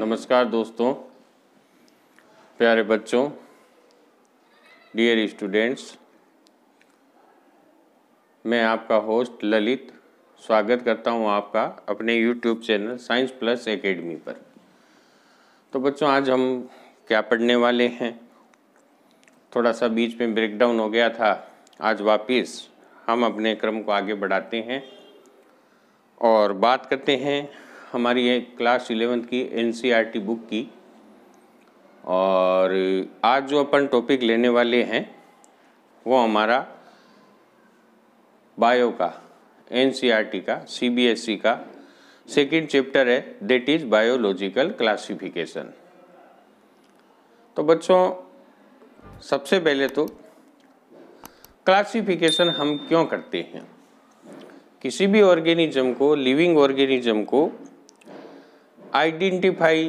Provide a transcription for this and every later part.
नमस्कार दोस्तों प्यारे बच्चों डियर स्टूडेंट्स मैं आपका होस्ट ललित स्वागत करता हूं आपका अपने YouTube channel science plus academy पर तो बच्चों आज हम क्या पढ़ने वाले हैं थोड़ा सा बीच में ब्रेकडाउन हो गया था आज वापस हम अपने क्रम को आगे बढ़ाते हैं और बात करते हैं हमारी है क्लास इलेवेंथ की एनसीईआरटी बुक e की और आज जो अपन टॉपिक लेने वाले हैं वो हमारा बायो का एनसीईआरटी e का सीबीएसई e का सेकंड चैप्टर है देट इज़ बायोलॉजिकल क्लासिफिकेशन तो बच्चों सबसे पहले तो क्लासिफिकेशन हम क्यों करते हैं किसी भी ऑर्गेनिज्म को लिविंग ऑर्गेनिज्म को आइडेंटिफाई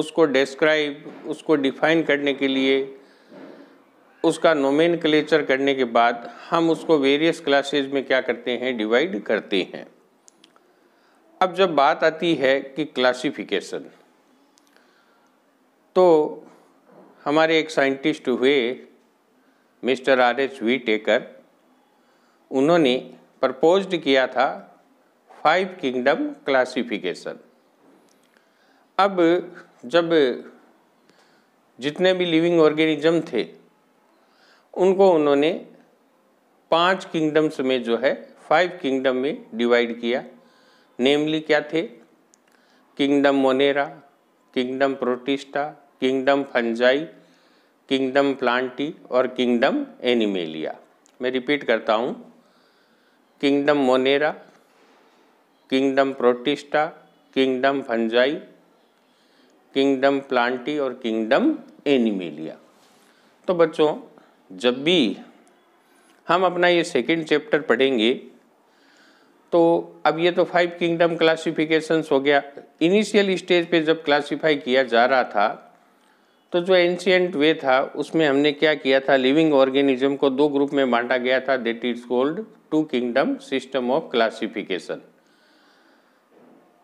उसको डिस्क्राइब उसको डिफाइन करने के लिए उसका नोमेन करने के बाद हम उसको वेरियस क्लासेज में क्या करते हैं डिवाइड करते हैं अब जब बात आती है कि क्लासिफिकेशन तो हमारे एक साइंटिस्ट हुए mister R H Whittaker उन्होंने प्रपोज्ड किया था फाइव किंगडम क्लासिफिकेशन अब जब जितने भी लिविंग ऑर्गेनिज्म थे उनको उन्होंने पांच किंगडम्स में जो है फाइव किंगडम में डिवाइड किया नेमली क्या थे kingdom Monera kingdom Protista kingdom fungi kingdom Plantae और किंगडम एनिमेलिया मैं रिपीट करता हूँ kingdom Monera kingdom Protista kingdom fungi kingdom Plantae और किंगडम एनिमेलिया तो बच्चों जब भी हम अपना ये सेकेंड चैप्टर पढ़ेंगे तो अब ये तो फाइव किंगडम क्लासिफिकेशंस हो गया इनिशियल स्टेज पे जब क्लासिफाई किया जा रहा था तो जो एंशियंट वे था उसमें हमने क्या किया था लिविंग ऑर्गेनिज्म को दो ग्रुप में बांटा गया था that is called two kingdom system of classification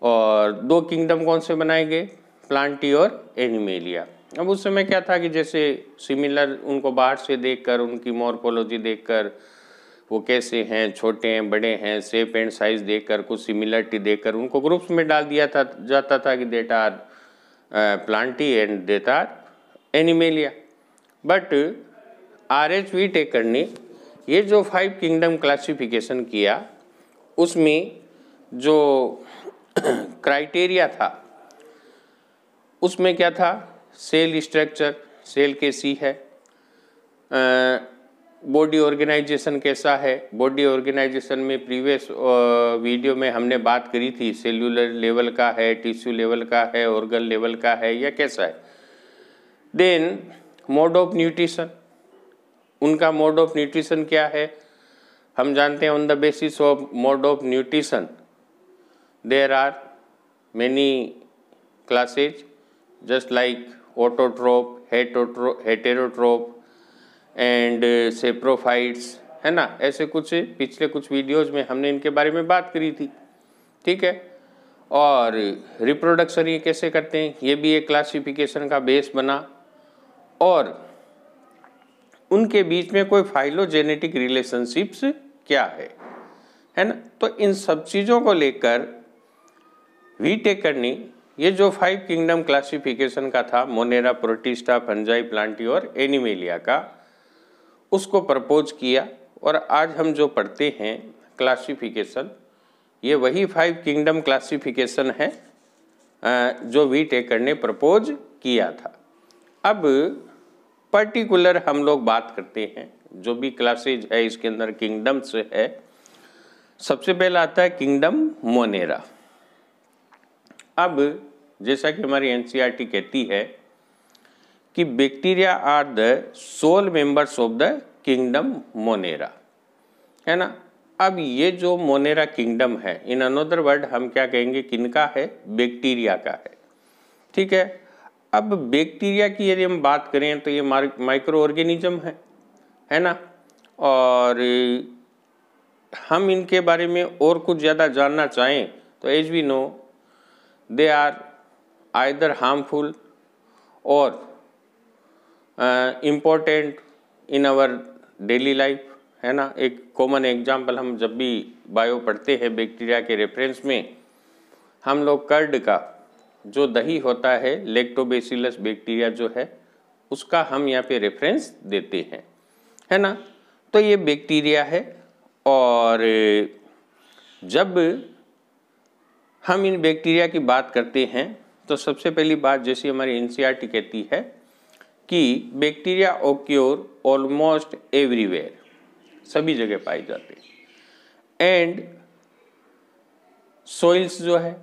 और दो किंगडम कौन से बनाए गए प्लांटी और एनिमेलिया अब उस समय क्या था कि जैसे सिमिलर उनको बाहर से देखकर उनकी मॉर्पोलॉजी देखकर वो कैसे हैं छोटे हैं बड़े हैं सेप एंड साइज देखकर कुछ सिमिलरिटी देखकर उनको ग्रुप्स में डाल दिया था जाता था कि that are Plantae and that are Animalia but R H Whittaker ने ये जो फाइव किंगडम क्लासिफिकेशन किया उसमें जो क्राइटेरिया था उसमें क्या था सेल स्ट्रक्चर सेल कैसी है बॉडी ऑर्गेनाइजेशन कैसा है बॉडी ऑर्गेनाइजेशन में प्रीवियस वीडियो में हमने बात करी थी सेल्यूलर लेवल का है टिश्यू लेवल का है ऑर्गन लेवल का है या कैसा है देन मोड ऑफ न्यूट्रिशन उनका मोड ऑफ न्यूट्रिशन क्या है हम जानते हैं on the basis of mode of nutrition there are many classes just like autotroph heterotroph, uh, heterotroph and saprophytes है ना ऐसे कुछ पिछले कुछ वीडियोज़ में हमने इनके बारे में बात करी थी ठीक है और रिप्रोडक्शन ये कैसे करते हैं ये भी एक क्लासिफिकेशन का बेस बना और उनके बीच में कोई फाइलोजेनेटिक रिलेशनशिप्स क्या है है ना तो इन सब चीज़ों को लेकर वी टेकर्नी ये जो फाइव किंगडम क्लासिफिकेशन का था मोनेरा प्रोटिस्टा फंजाई प्लांटी और एनिमेलिया का उसको प्रपोज किया और आज हम जो पढ़ते हैं क्लासिफिकेशन ये वही फाइव किंगडम क्लासिफिकेशन है जो वी टेकर ने प्रपोज किया था अब पर्टिकुलर हम लोग बात करते हैं जो भी क्लासेज है इसके अंदर किंगडम्स है सबसे पहला आता है किंगडम मोनेरा अब जैसा कि हमारी एन e कहती है कि bacteria are the sole members of the kingdom Monera है ना अब ये जो मोनेरा किंगडम है इन अनोदर वर्ड हम क्या कहेंगे किनका है बैक्टीरिया का है ठीक है अब बैक्टीरिया की यदि हम बात करें तो ये माइक्रो ऑर्गेनिज्म है है ना और हम इनके बारे में और कुछ ज़्यादा जानना चाहें तो as we know they are either harmful और important in our daily life है ना एक कॉमन एग्जाम्पल हम जब भी बायो पढ़ते हैं बैक्टीरिया के रेफरेंस में हम लोग कर्ड का जो दही होता है लेक्टोबेसिलस बैक्टीरिया जो है उसका हम यहाँ पे रेफरेंस देते हैं है ना तो ये बैक्टीरिया है और जब हम इन बैक्टीरिया की बात करते हैं तो सबसे पहली बात जैसी हमारी एन e कहती है कि बैक्टीरिया ओक्योर ऑलमोस्ट एवरीवेयर सभी जगह पाए जाते हैं एंड सोइल्स जो है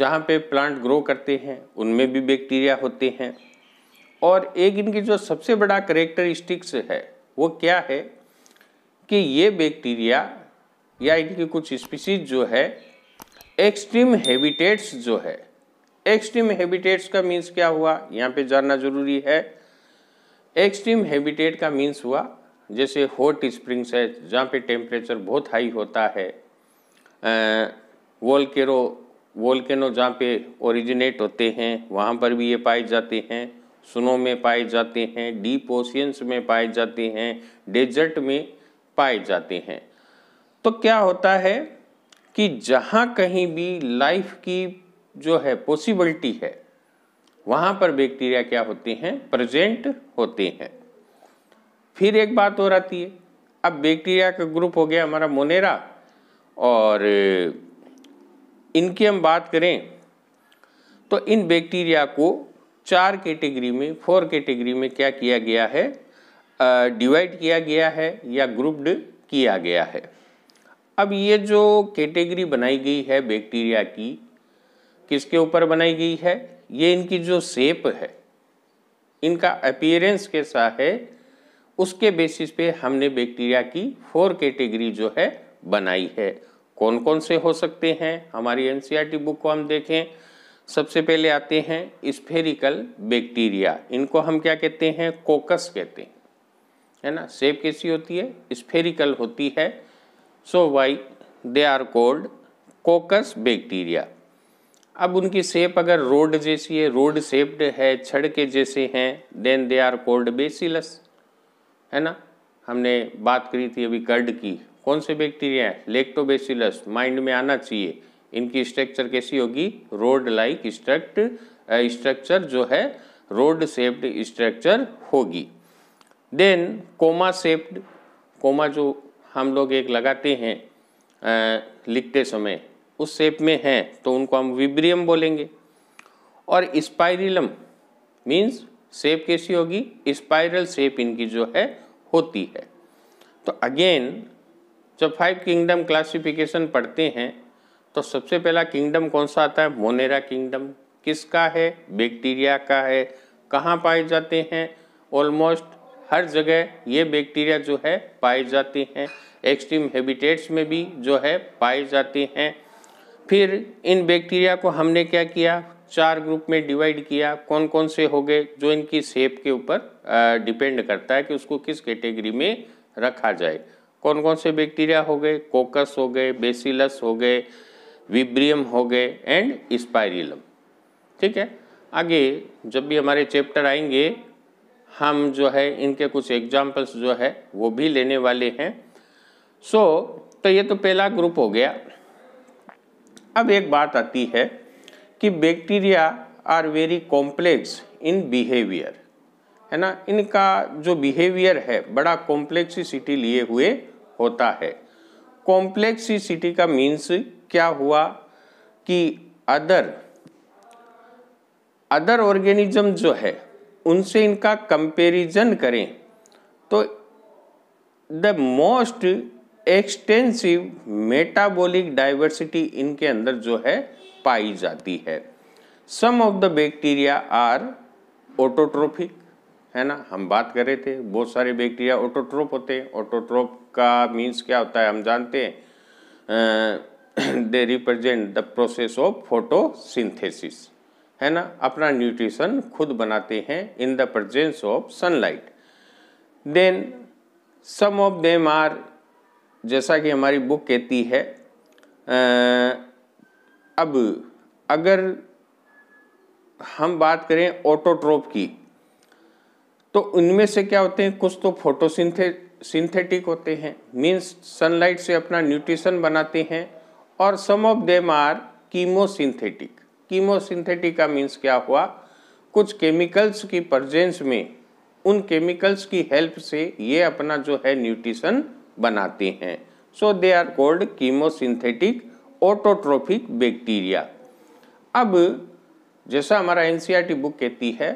जहाँ पे प्लांट ग्रो करते हैं उनमें भी बैक्टीरिया होते हैं और एक इनकी जो सबसे बड़ा करेक्टरिस्टिक्स है वो क्या है कि ये बैक्टीरिया या इनकी कुछ स्पीसीज जो है एक्सट्रीम हैबिटेट्स जो है एक्सट्रीम हैबिटेट्स का मीन्स क्या हुआ यहाँ पे जानना जरूरी है एक्सट्रीम हैबिटेट का मीन्स हुआ जैसे हॉट स्प्रिंग्स है जहाँ पे टेम्परेचर बहुत हाई होता है वोल्केरो वोल्केनो जहाँ पे ओरिजिनेट होते हैं वहाँ पर भी ये पाए जाते हैं सुनो में पाए जाते हैं डीप ओशियंस में पाए जाते हैं डेजर्ट में पाए जाते हैं तो क्या होता है कि जहाँ कहीं भी लाइफ की जो है पॉसिबिलिटी है वहाँ पर बैक्टीरिया क्या होते हैं प्रेजेंट होते हैं फिर एक बात और आती है अब बैक्टीरिया का ग्रुप हो गया हमारा मोनेरा और इनकी हम बात करें तो इन बैक्टीरिया को चार कैटेगरी में फोर कैटेगरी में क्या किया गया है डिवाइड किया गया है या ग्रुप्ड किया गया है अब ये जो कैटेगरी बनाई गई है बैक्टीरिया की किसके ऊपर बनाई गई है ये इनकी जो सेप है इनका अपियरेंस कैसा है उसके बेसिस पे हमने बैक्टीरिया की फोर कैटेगरी जो है बनाई है कौन कौन से हो सकते हैं हमारी एनसीईआरटी बुक e को हम देखें सबसे पहले आते हैं स्फेरिकल बैक्टीरिया इनको हम क्या कहते हैं कोकस कहते हैं है ना सेप कैसी होती है स्फेरिकल होती है so why they are called coccus bacteria अब उनकी सेप अगर रोड जैसी है रोड सेप्ड है छड़ के जैसे हैं then they are called bacillus है ना हमने बात करी थी अभी कर्ड की कौन से बैक्टीरिया है लेक्टोबेसिलस माइंड में आना चाहिए इनकी स्ट्रक्चर कैसी होगी रोड लाइक स्ट्रक्ट स्ट्रक्चर जो है रोड सेप्ड स्ट्रक्चर होगी देन कोमा सेप्ड कोमा जो हम लोग एक लगाते हैं आ, लिखते समय उस शेप में हैं तो उनको हम विब्रियम बोलेंगे और स्पाइरिलम मीन्स शेप कैसी होगी स्पाइरल शेप इनकी जो है होती है तो अगेन जब फाइव किंगडम क्लासिफिकेशन पढ़ते हैं तो सबसे पहला किंगडम कौन सा आता है मोनेरा किंगडम किसका है बैक्टीरिया का है कहाँ पाए जाते हैं ऑलमोस्ट हर जगह ये बैक्टीरिया जो है पाए जाते हैं एक्सट्रीम हैबिटेट्स में भी जो है पाए जाते हैं फिर इन बैक्टीरिया को हमने क्या किया चार ग्रुप में डिवाइड किया कौन कौन से हो गए जो इनकी सेप के ऊपर डिपेंड करता है कि उसको किस कैटेगरी में रखा जाए कौन कौन से बैक्टीरिया हो गए कोकस हो गए बेसिलस हो गए विब्रियम हो गए एंड स्पायरिलम ठीक है आगे जब भी हमारे चैप्टर आएंगे हम जो है इनके कुछ एग्जाम्पल्स जो है वो भी लेने वाले हैं सो so, तो ये तो पहला ग्रुप हो गया अब एक बात आती है कि bacteria are very complex in behaviour है ना इनका जो बिहेवियर है बड़ा कॉम्प्लेक्सिसिटी लिए हुए होता है कॉम्प्लेक्सिसिटी का मीन्स क्या हुआ कि अदर अदर ऑर्गेनिज्म जो है उनसे इनका कंपैरिजन करें तो the most extensive metabolic diversity इनके अंदर जो है पाई जाती है some of the bacteria are autotrophic है ना हम बात कर रहे थे बहुत सारे बैक्टीरिया ऑटोट्रोप होते हैं ऑटोट्रोप का मीन्स क्या होता है हम जानते हैं they represent the process of photosynthesis है ना अपना न्यूट्रिशन खुद बनाते हैं in the presence of sunlight then some of them are जैसा कि हमारी बुक कहती है अब अगर हम बात करें ऑटोट्रोप की तो उनमें से क्या होते हैं कुछ तो फोटोसिंथे सिंथेटिक होते हैं मीन्स सनलाइट से अपना न्यूट्रिशन बनाते हैं और some of them are chemosynthetic chemosynthetic का मीन्स क्या हुआ कुछ केमिकल्स की प्रजेंस में उन केमिकल्स की हेल्प से ये अपना जो है न्यूट्रिशन बनाते हैं so they are called chemosynthetic autotrophic bacteria अब जैसा हमारा एनसीईआरटी बुक e कहती है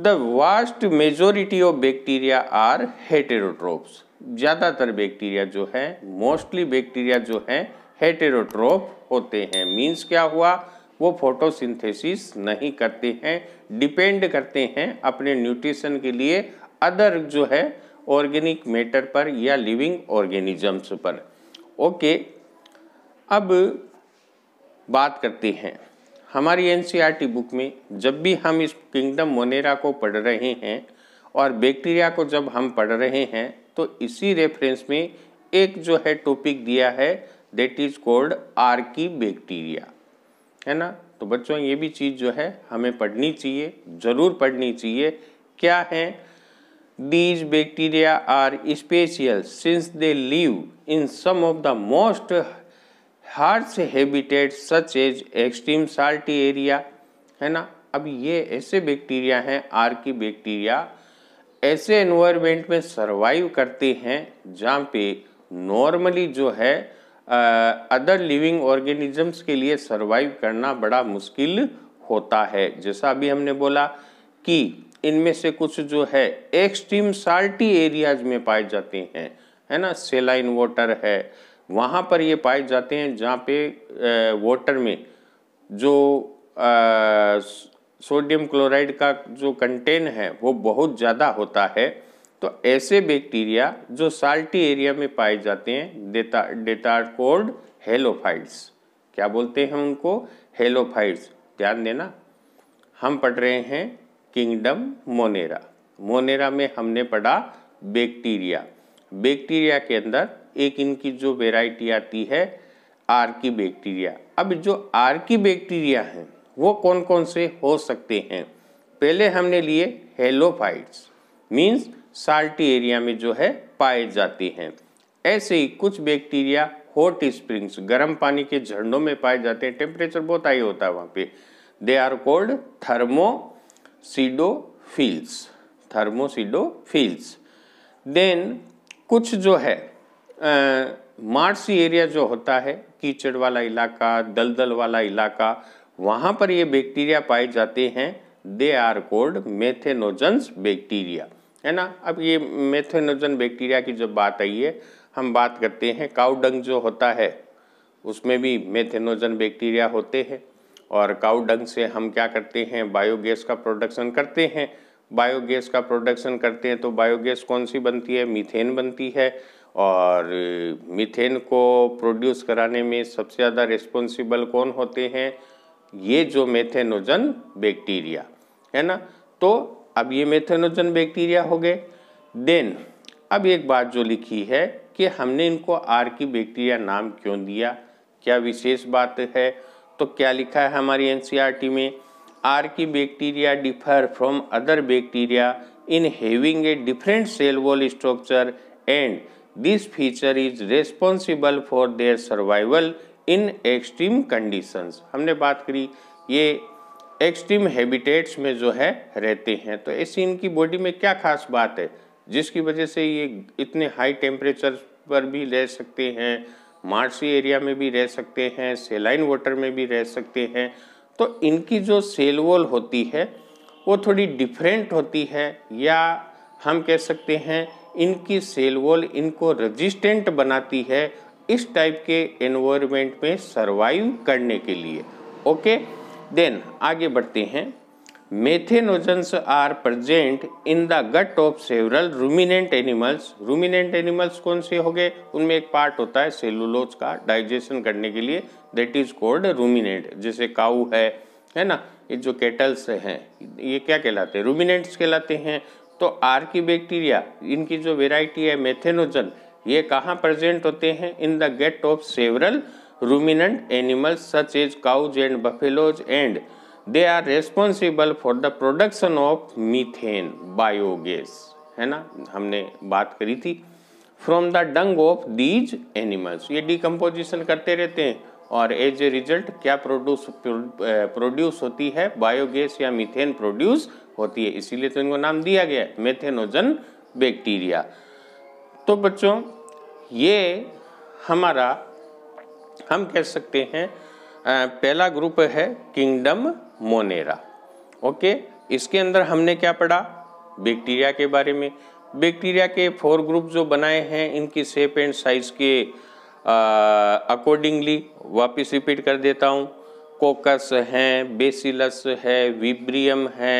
the vast majority of bacteria are heterotrophs ज़्यादातर बैक्टीरिया जो है मोस्टली बैक्टीरिया जो है हेटेरोट्रोप होते हैं मीन्स क्या हुआ वो फोटोसिंथेसिस नहीं करते हैं डिपेंड करते हैं अपने न्यूट्रिशन के लिए अदर जो है ऑर्गेनिक मैटर पर या लिविंग ऑर्गेनिजम्स पर ओके अब बात करते हैं हमारी एनसीईआरटी बुक e में जब भी हम इस किंगडम मोनेरा को पढ़ रहे हैं और बैक्टीरिया को जब हम पढ़ रहे हैं तो इसी रेफरेंस में एक जो है टॉपिक दिया है that is called archaebacteria है ना तो बच्चों ये भी चीज़ जो है हमें पढ़नी चाहिए ज़रूर पढ़नी चाहिए क्या है these bacteria are special since they live in some of the most harsh habitat such as extreme salty area है ना अब ये ऐसे बैक्टीरिया हैं आर की बैक्टीरिया ऐसे एनवायरमेंट में सरवाइव करते हैं जहाँ पे नॉर्मली जो है अदर लिविंग ऑर्गेनिजम्स के लिए सरवाइव करना बड़ा मुश्किल होता है जैसा अभी हमने बोला कि इनमें से कुछ जो है एक्सट्रीम साल्टी एरियाज में पाए जाते हैं है ना सेलाइन वाटर है वहाँ पर ये पाए जाते हैं जहाँ पे वाटर में जो सोडियम क्लोराइड का जो कंटेन है वो बहुत ज़्यादा होता है तो ऐसे बैक्टीरिया जो साल्टी एरिया में पाए जाते हैं देता कोल्ड हेलोफाइट्स क्या बोलते हैं उनको हेलोफाइट्स ध्यान देना हम पढ़ रहे हैं किंगडम मोनेरा मोनेरा में हमने पढ़ा बैक्टीरिया बैक्टीरिया के अंदर एक इनकी जो वेराइटी आती है आर की बैक्टीरिया अब जो आर की बैक्टीरिया हैं वो कौन कौन से हो सकते हैं पहले हमने लिए हेलोफाइट्स मीन्स साल्टी एरिया में जो है पाए जाती हैं ऐसे ही कुछ बैक्टीरिया हॉट स्प्रिंग्स गर्म पानी के झरनों में पाए जाते हैं टेम्परेचर बहुत हाई होता है वहाँ पे they are called thermoacidophiles thermoacidophiles then कुछ जो है मार्सी एरिया जो होता है कीचड़ वाला इलाका दलदल वाला इलाका वहाँ पर ये बैक्टीरिया पाए जाते हैं they are called methanogens bacteria है ना अब ये मेथेनोजन बैक्टीरिया की जब बात आई है हम बात करते हैं काउडंग जो होता है उसमें भी मेथेनोजन बैक्टीरिया होते हैं और काउडंग से हम क्या करते हैं बायोगैस का प्रोडक्शन करते हैं बायोगैस का प्रोडक्शन करते हैं तो बायोगैस कौन सी बनती है मीथेन बनती है और मीथेन को प्रोड्यूस कराने में सबसे ज़्यादा रिस्पॉन्सिबल कौन होते हैं ये जो मेथेनोजन बैक्टीरिया है ना तो अब ये मेथेनोजन बैक्टीरिया हो गए देन अब एक बात जो लिखी है कि हमने इनको आर की बैक्टीरिया नाम क्यों दिया क्या विशेष बात है तो क्या लिखा है हमारी एनसीईआरटी e में archaebacteria differ from other bacteria in having a different cell wall structure and this feature is responsible for their survival in extreme conditions हमने बात करी ये एक्सट्रीम हैबिटेट्स में जो है रहते हैं तो ऐसी इनकी बॉडी में क्या खास बात है जिसकी वजह से ये इतने हाई टेम्परेचर पर भी रह सकते हैं मार्सी एरिया में भी रह सकते हैं सेलाइन वाटर में भी रह सकते हैं तो इनकी जो सेल वॉल होती है वो थोड़ी डिफरेंट होती है या हम कह सकते हैं इनकी सेल वॉल इनको रजिस्टेंट बनाती है इस टाइप के एनवायरनमेंट में सरवाइव करने के लिए ओके देन आगे बढ़ते हैं methanogens are present in the gut of several ruminant animals ruminant animals कौन से हो गए उनमें एक पार्ट होता है सेलुलोज का डाइजेशन करने के लिए दैट इज कॉल्ड रूमिनेंट जैसे काऊ है है ना ये जो केटल्स हैं ये क्या कहलाते हैं रूमिनेंट्स कहलाते हैं तो आर की बैक्टीरिया इनकी जो वेराइटी है मेथेनोजन ये कहाँ प्रजेंट होते हैं in the gut of several ruminant animals such as cows and buffaloes and they are responsible for the production of methane biogas है ना हमने बात करी थी from the dung of these animals ये डिकम्पोजिशन करते रहते हैं और एज ए रिजल्ट क्या प्रोड्यूस प्रोड्यूस होती है बायोगैस या मीथेन प्रोड्यूस होती है इसीलिए तो इनको नाम दिया गया है मेथेनोजन बैक्टीरिया तो बच्चों ये हमारा हम कह सकते हैं पहला ग्रुप है किंगडम मोनेरा ओके इसके अंदर हमने क्या पढ़ा बैक्टीरिया के बारे में बैक्टीरिया के फोर ग्रुप जो बनाए हैं इनकी शेप एंड साइज के अकॉर्डिंगली वापस रिपीट कर देता हूँ कोकस हैं बेसिलस है विब्रियम है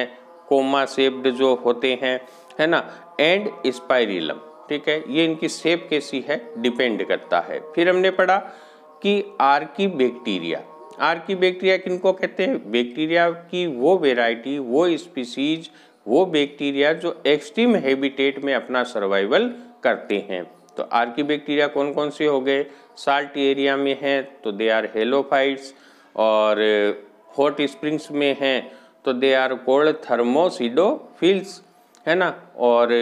कोमा सेप्ड जो होते हैं है ना एंड स्पायरिलम ठीक है ये इनकी शेप कैसी है डिपेंड करता है फिर हमने पढ़ा कि आर की बैक्टीरिया आर की बैक्टीरिया किनको कहते हैं बैक्टीरिया की वो वेराइटी वो स्पीसीज वो बैक्टीरिया जो एक्सट्रीम हैबिटेट में अपना सर्वाइवल करते हैं तो आर की बैक्टीरिया कौन कौन से हो गए साल्ट एरिया में हैं तो दे आर हेलोफाइट्स और हॉट स्प्रिंग्स में हैं तो दे आर कोल्ड थर्मोसिडोफिल्स है ना और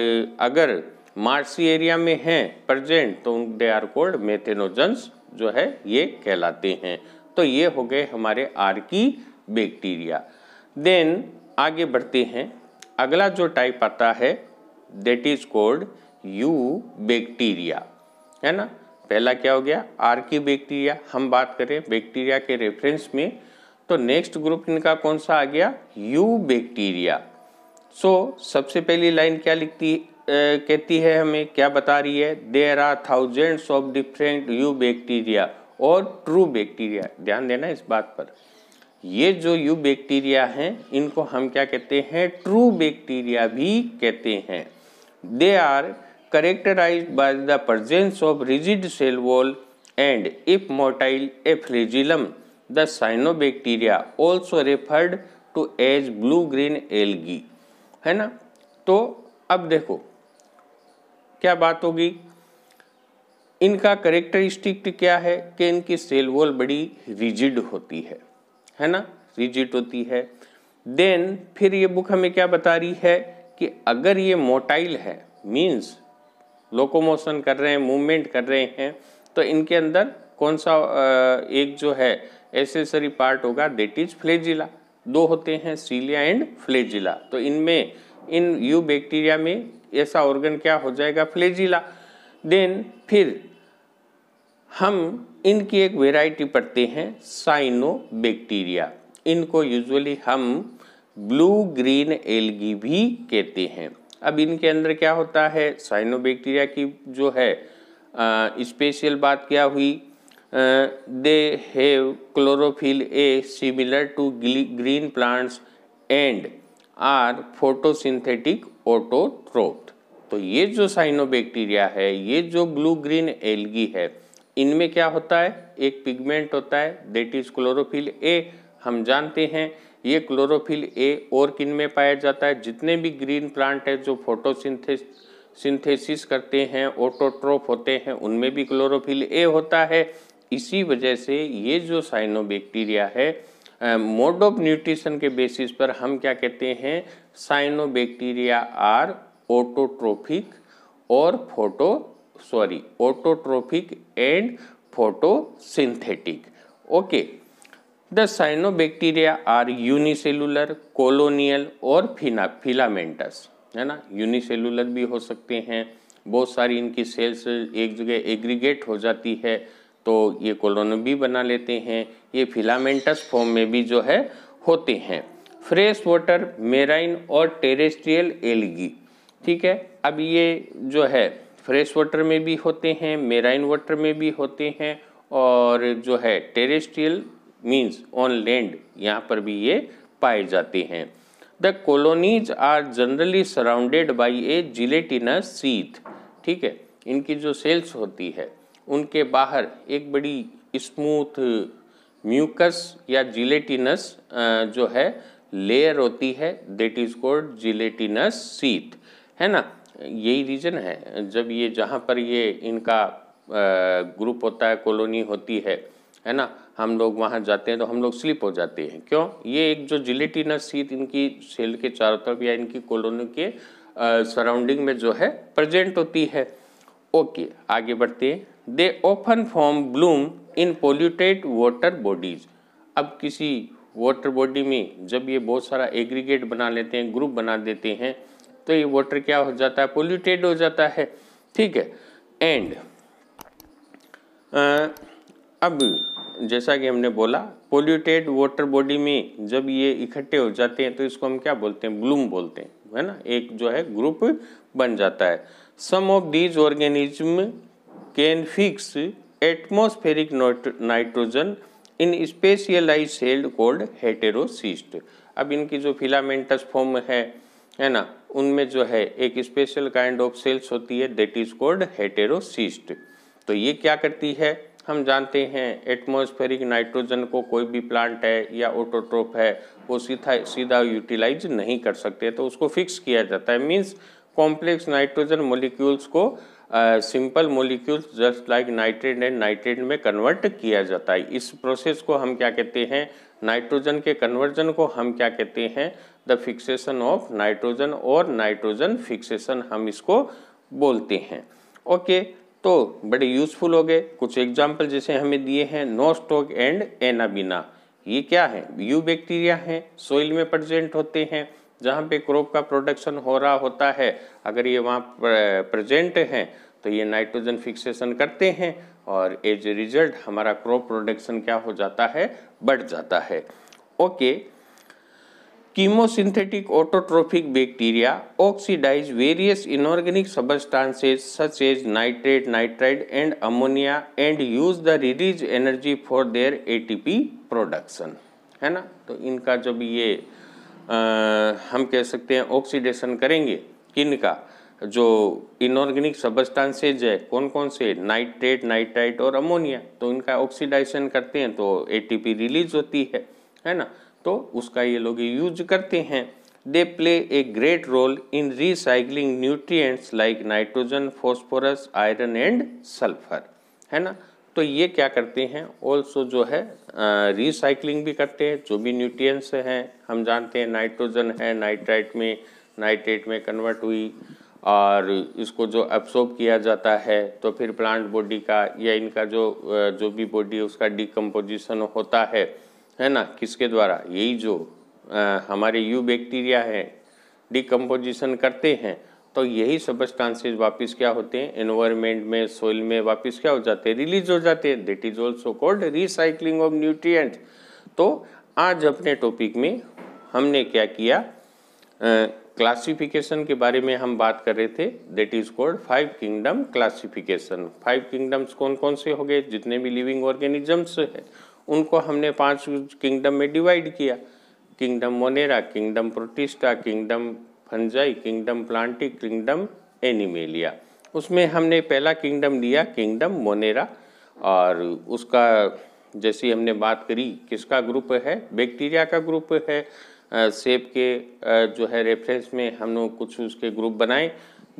अगर मार्सी एरिया में हैं प्रजेंट तो दे आर कोल्ड मेथेनोजन्स जो है ये कहलाते हैं तो ये हो गए हमारे आर की बैक्टीरिया देन आगे बढ़ते हैं अगला जो टाइप आता है that is called eubacteria है ना पहला क्या हो गया आर की बैक्टीरिया हम बात करें बैक्टीरिया के रेफरेंस में तो नेक्स्ट ग्रुप इनका कौन सा आ गया यू बैक्टीरिया सो सबसे पहली लाइन क्या लिखती है कहती है हमें क्या बता रही है there are thousands of different eubacteria और ट्रू बैक्टीरिया ध्यान देना इस बात पर ये जो यू बैक्टीरिया हैं इनको हम क्या कहते हैं ट्रू बैक्टीरिया भी कहते हैं they are characterise by the presence of rigid cell wall and if motile a the the cyanobacteria also referred to as blue green algae है ना तो अब देखो क्या बात होगी इनका करेक्टरिस्टिक क्या है कि इनकी सेल वॉल बड़ी रिजिड होती है है ना रिजिड होती है देन फिर ये बुक हमें क्या बता रही है कि अगर ये मोटाइल है मींस लोकोमोशन कर रहे हैं मूवमेंट कर रहे हैं तो इनके अंदर कौन सा एक जो है एसेसरी पार्ट होगा देट इज फ्लेजिला दो होते हैं सीलिया एंड फ्लेजिला तो इनमें इन यू बैक्टीरिया में ऐसा ऑर्गन क्या हो जाएगा फ्लेजिला देन फिर हम इनकी एक वेराइटी पढ़ते हैं साइनो बैक्टीरिया इनको यूजुअली हम ब्लू ग्रीन एलगी भी कहते हैं अब इनके अंदर क्या होता है साइनो बैक्टीरिया की जो है स्पेशल बात क्या हुई they have chlorophyll a similar to green plants and are photosynthetic autotrophs तो ये जो साइनोबैक्टीरिया है ये जो ब्लू ग्रीन एल्गी है इनमें क्या होता है एक पिगमेंट होता है देट इज क्लोरोफिल ए हम जानते हैं ये क्लोरोफिल ए और किन में पाया जाता है जितने भी ग्रीन प्लांट है जो फोटोसिंथे सिंथेसिस करते हैं ओटोट्रोप होते हैं उनमें भी क्लोरोफिल ए होता है इसी वजह से ये जो साइनोबैक्टीरिया है मोड ऑफ न्यूट्रिशन के बेसिस पर हम क्या कहते हैं साइनोबैक्टीरिया आर ओटोट्रोफिक और photo sorry autotrophic and photosynthetic okay the cyanobacteria are unicellular colonial और फिना फिलामेंटस है ना यूनिसेलुलर भी हो सकते हैं बहुत सारी इनकी सेल्स एक जगह एग्रीगेट हो जाती है तो ये कोलोन भी बना लेते हैं ये फिलामेंटस फॉर्म में भी जो है होते हैं फ्रेश वाटर मेराइन और टेरेस्ट्रियल एलगी ठीक है अब ये जो है फ्रेश वाटर में भी होते हैं मेराइन वाटर में भी होते हैं और जो है टेरेस्ट्रियल मीन्स ऑन लैंड यहाँ पर भी ये पाए जाते हैं the colonies are generally surrounded by a gelatinous sheath ठीक है इनकी जो सेल्स होती है उनके बाहर एक बड़ी स्मूथ म्यूकस या जिलेटिनस जो है लेयर होती है that is called gelatinous sheath है ना यही रीजन है जब ये जहाँ पर ये इनका ग्रुप होता है कॉलोनी होती है है ना हम लोग वहाँ जाते हैं तो हम लोग स्लिप हो जाते हैं क्यों ये एक जो जिलेटिनस सीट इनकी सेल के चारों तरफ या इनकी कॉलोनी के सराउंडिंग में जो है प्रजेंट होती है ओके आगे बढ़ते they open form bloom in polluted water bodies अब किसी वाटर बॉडी में जब ये बहुत सारा एग्रीगेट बना लेते हैं ग्रुप बना देते हैं तो ये वाटर क्या हो जाता है पोल्यूटेड हो जाता है ठीक है एंड अब जैसा कि हमने बोला पोल्यूटेड वाटर बॉडी में जब ये इकट्ठे हो जाते हैं तो इसको हम क्या बोलते हैं ब्लूम बोलते हैं है ना एक जो है ग्रुप बन जाता है some of these organism can fix atmospheric nitrogen in specialized cell called heterocyst अब इनकी जो फिलामेंटस फॉर्म है है ना उनमें जो है एक स्पेशल काइंड ऑफ सेल्स होती है दैट इज कोल्ड हेटेरोसिस्ट तो ये क्या करती है हम जानते हैं एटमोस्फेरिक नाइट्रोजन को कोई भी प्लांट है या ओटोट्रोप है वो सीधा सीधा यूटिलाइज नहीं कर सकते तो उसको फिक्स किया जाता है मीन्स कॉम्प्लेक्स नाइट्रोजन मोलिक्यूल्स को simple molecules just like nitrate and nitrate में कन्वर्ट किया जाता है इस प्रोसेस को हम क्या कहते हैं नाइट्रोजन के कन्वर्जन को हम क्या कहते हैं द फिक्सेशन ऑफ नाइट्रोजन और नाइट्रोजन फिक्सेशन हम इसको बोलते हैं ओके तो बड़े यूजफुल हो गए कुछ एग्जाम्पल जैसे हमें दिए हैं नोस्टोक एंड एनाबिना ये क्या है यू बैक्टीरिया हैं सोइल में प्रजेंट होते हैं जहाँ पे क्रॉप का प्रोडक्शन हो रहा होता है अगर ये वहाँ प्रेजेंट हैं तो ये नाइट्रोजन फिक्सेशन करते हैं और एज ए रिजल्ट हमारा क्रॉप प्रोडक्शन क्या हो जाता है बढ़ जाता है okay chemosynthetic autotrophic bacteria oxidise various inorganic substances such as nitrate nitride and ammonia and use the release energy for their ATP production है ना तो इनका जब ये हम कह सकते हैं ऑक्सीडेशन करेंगे किन का जो इनऑर्गेनिक सबस्टांसेज है कौन कौन से नाइट्रेट नाइट्राइट और अमोनिया तो इनका ऑक्सीडाइजेशन करते हैं तो एटीपी रिलीज होती है है ना तो उसका ये लोग यूज करते हैं they play a great role in recycling nutrients like nitrogen phosphorus iron and sulphur है ना तो ये क्या करते हैं ऑल्सो जो है रिसाइकलिंग भी करते हैं जो भी न्यूट्रिएंट्स हैं हम जानते हैं नाइट्रोजन है नाइट्राइट में नाइट्रेट में कन्वर्ट हुई और इसको जो एब्सॉर्ब किया जाता है तो फिर प्लांट बॉडी का या इनका जो जो भी बॉडी उसका डिकम्पोजिशन होता है है ना किसके द्वारा यही जो आ, हमारे यू बैक्टीरिया हैं डिकम्पोजिशन करते हैं तो यही सबस्टांसेज वापस क्या होते हैं एनवायरमेंट में सोइल में वापस क्या हो जाते हैं रिलीज हो जाते हैं that is also called recycling of nutrients तो आज अपने टॉपिक में हमने क्या किया क्लासिफिकेशन uh, के बारे में हम बात कर रहे थे that is called five kingdom classification five kingdoms कौन कौन से हो गए जितने भी लिविंग ऑर्गेनिजम्स हैं उनको हमने पांच किंगडम में डिवाइड किया kingdom Monera kingdom Protista kingdom fungi kingdom Plantae kingdom Animalia उसमें हमने पहला किंगडम लिया किंगडम मोनेरा और उसका जैसी हमने बात करी किसका ग्रुप है बैक्टीरिया का ग्रुप है सेब के जो है रेफरेंस में हम लोग कुछ उसके ग्रुप बनाए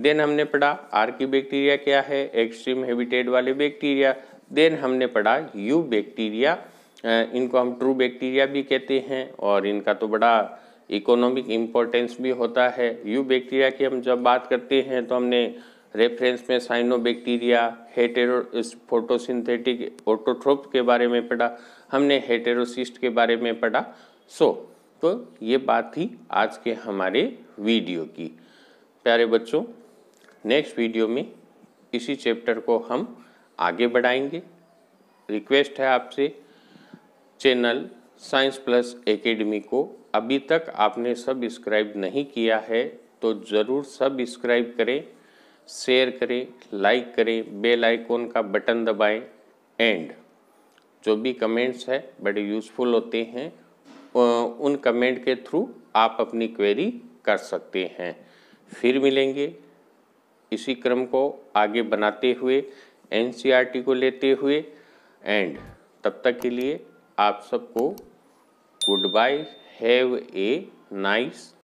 देन हमने पढ़ा आर की बैक्टीरिया क्या है एक्सट्रीम हैबिटेट वाले बैक्टीरिया देन हमने पढ़ा यू बैक्टीरिया इनको हम ट्रू बैक्टीरिया भी कहते हैं और इनका तो बड़ा इकोनॉमिक इम्पोर्टेंस भी होता है यू बैक्टीरिया की हम जब बात करते हैं तो हमने रेफरेंस में cyano bacteria hetero photosynthetic autotroph के बारे में पढ़ा हमने हेटेरोसिस्ट के बारे में पढ़ा सो so, तो ये बात थी आज के हमारे वीडियो की प्यारे बच्चों नेक्स्ट वीडियो में इसी चैप्टर को हम आगे बढ़ाएंगे रिक्वेस्ट है आपसे चैनल साइंस प्लस एकेडमी को अभी तक आपने सब्सक्राइब नहीं किया है तो ज़रूर सब्सक्राइब करें शेयर करें लाइक करें बेल आइकॉन का बटन दबाएं एंड जो भी कमेंट्स है बड़े यूज़फुल होते हैं उन कमेंट के थ्रू आप अपनी क्वेरी कर सकते हैं फिर मिलेंगे इसी क्रम को आगे बनाते हुए एनसीईआरटी e को लेते हुए एंड तब तक के लिए आप सबको goodbye have a nice